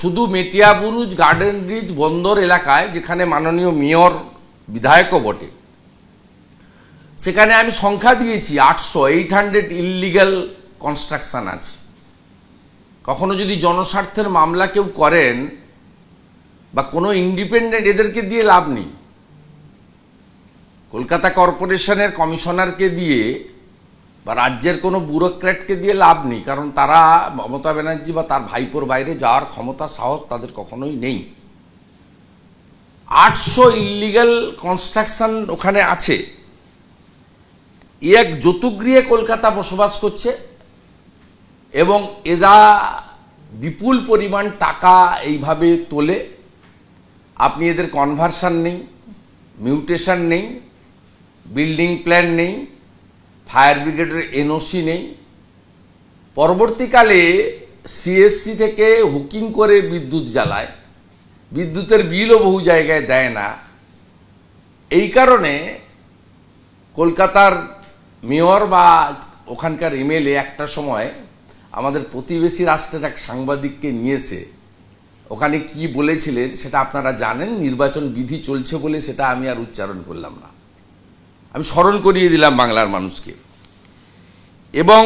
শুধু Metiabruz garden bridge বন্দর এলাকায় যেখানে মাননীয় মেয়র বিধায়কও বটে সেখানে আমি সংখ্যা দিয়েছি আটশো এইট হান্ড্রেড ইললিগাল কনস্ট্রাকশান আছে কখনো যদি জনস্বার্থের মামলা কেউ করেন বা কোনো ইন্ডিপেন্ডেন্ট এদেরকে দিয়ে লাভ নেই কলকাতা কর্পোরেশনের কমিশনারকে দিয়ে বা রাজ্যের কোনো ব্যুরোক্র্যাটকে দিয়ে লাভ নেই কারণ তারা মমতা ব্যানার্জি বা তার ভাইপোর বাইরে যাওয়ার ক্ষমতা সাহস তাদের কখনোই নেই আটশো ইলিগাল কনস্ট্রাকশন ওখানে আছে এক যতুগৃহে কলকাতা বসবাস করছে এবং এরা বিপুল পরিমাণ টাকা এইভাবে তোলে আপনি এদের কনভার্সান নেই মিউটেশন নেই বিল্ডিং প্ল্যান নেই ফায়ার ব্রিগেডের এনওসি নেই পরবর্তীকালে সিএসসি থেকে হুকিং করে বিদ্যুৎ জ্বালায় বিদ্যুতের বিলও বহু জায়গায় দেয় না এই কারণে কলকাতার মেয়র বা ওখানকার এমএলএ একটা সময় আমাদের প্রতিবেশী রাষ্ট্রের এক সাংবাদিককে নিয়েছে ওখানে কি বলেছিলেন সেটা আপনারা জানেন নির্বাচন বিধি চলছে বলে সেটা আমি আর উচ্চারণ করলাম না আমি স্মরণ করিয়ে দিলাম বাংলার মানুষকে এবং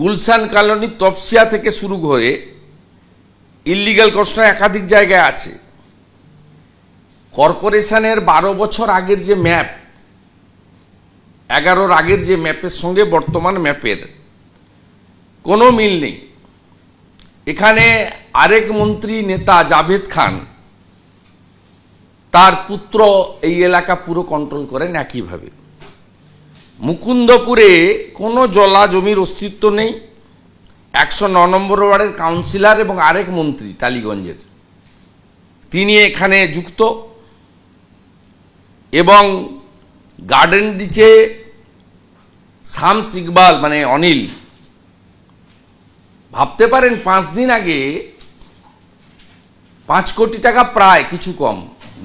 গুলশান কলোনি তপসিয়া থেকে শুরু করে ইলিগাল কনস্ট্রাকশন একাধিক জায়গায় আছে কর্পোরেশনের বারো বছর আগের যে ম্যাপ এগারোর আগের যে ম্যাপের সঙ্গে বর্তমান ম্যাপের কোনো মিল নেই এখানে আরেক মন্ত্রী নেতা জাভেদ খান তার পুত্র এই এলাকা পুরো কন্ট্রোল করেন একইভাবে মুকুন্দপুরে কোনো জলা জমির অস্তিত্ব নেই একশো ন নম্বর ওয়ার্ডের কাউন্সিলর এবং আরেক মন্ত্রী টালিগঞ্জের তিনি এখানে যুক্ত এবং গার্ডেন ডিচে শামস ইকবাল মানে অনিল ভাবতে পারেন পাঁচ দিন আগে পাঁচ কোটি টাকা প্রায় কিছু কম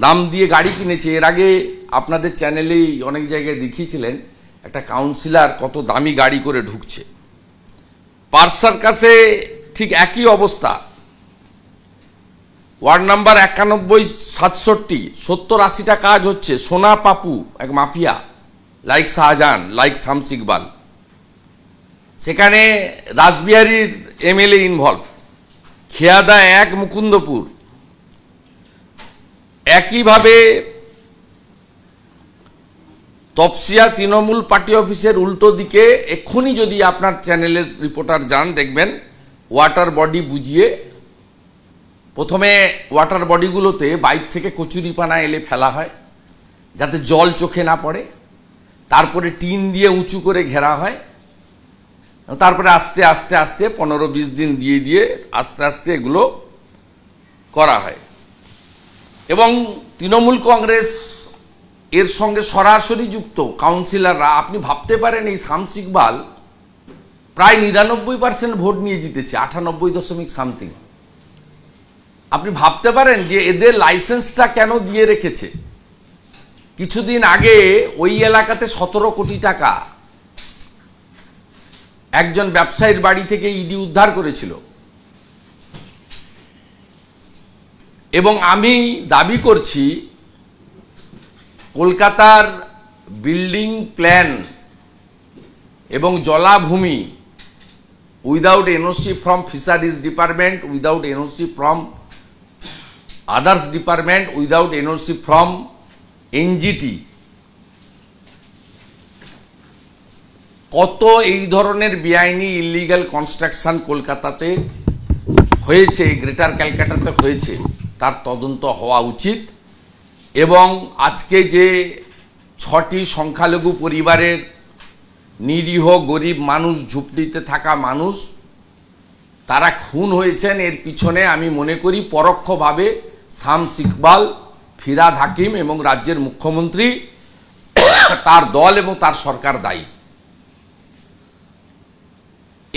দাম দিয়ে গাড়ি কিনেছে এর আগে আপনাদের চ্যানেলেই অনেক জায়গায় দেখিয়েছিলেন একটা কাউন্সিলার কত দামি গাড়ি করে ঢুকছে পার্সার কাছে ঠিক একই অবস্থা ওয়ার্ড নাম্বার একানব্বই সাতষট্টি সত্তর আশিটা কাজ হচ্ছে সোনা পাপু এক mafia like Shahjahan like Shams Iqbal সেখানে রাসবিহারির এমএলএ ইনভলভ খেয়াদা এক মুকুন্দপুর একইভাবে তপসিয়া তৃণমূল পার্টি অফিসের উল্টো দিকে এক্ষুনি যদি আপনার চ্যানেলের রিপোর্টার যান দেখবেন ওয়াটার বডি বুঝিয়ে প্রথমে ওয়াটার বডিগুলোতে বাইক থেকে কচুরিপানা এলে ফেলা হয় যাতে জল চোখে না পড়ে তারপরে টিন দিয়ে উঁচু করে ঘেরা হয় তারপরে আস্তে আস্তে আস্তে পনেরো বিশ দিন দিয়ে দিয়ে আস্তে আস্তে এগুলো করা হয় এবং তৃণমূল কংগ্রেস এর সঙ্গে সরাসরি যুক্ত কাউন্সিলররা আপনি ভাবতে পারেন এই শামস ইকবাল প্রায় নিরানব্বই পার্সেন্ট ভোট নিয়ে জিতেছে আটানব্বই দশমিক সামথিং আপনি ভাবতে পারেন যে এদের লাইসেন্সটা কেন দিয়ে রেখেছে কিছুদিন আগে ওই এলাকাতে সতেরো কোটি টাকা একজন ব্যবসায়ীর বাড়ি থেকে ইডি উদ্ধার করেছিল এবং আমি দাবি করছি কলকাতার বিল্ডিং প্ল্যান এবং জলাভূমি without NOC from fisheries department without NOC from others department without NOC from NGT কত এই ধরনের বেআইনি ইলিগাল কনস্ট্রাকশন কলকাতাতে হয়েছে গ্রেটার ক্যালকাটাতে হয়েছে তার তদন্ত হওয়া উচিত এবং আজকে যে ছটি সংখ্যালঘু পরিবারের নিরীহ গরিব মানুষ ঝুপড়িতে থাকা মানুষ তারা খুন হয়েছেন এর পিছনে আমি মনে করি পরোক্ষভাবে শামস ইকবাল ফিরাদ হাকিম এবং রাজ্যের মুখ্যমন্ত্রী তার দল এবং তার সরকার দায়ী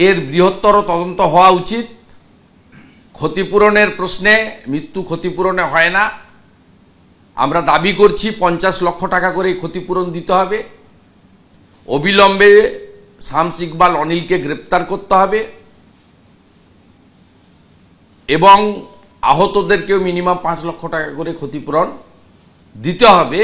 এর বৃহত্তর তদন্ত হওয়া উচিত ক্ষতিপূরণের প্রশ্নে মৃত্যু ক্ষতিপূরণে হয় না আমরা দাবি করছি পঞ্চাশ লক্ষ টাকা করে ক্ষতিপূরণ দিতে হবে অবিলম্বে শামস ইকবাল অনিলকে গ্রেপ্তার করতে হবে এবং আহতদেরকেও মিনিমাম পাঁচ লক্ষ টাকা করে ক্ষতিপূরণ দিতে হবে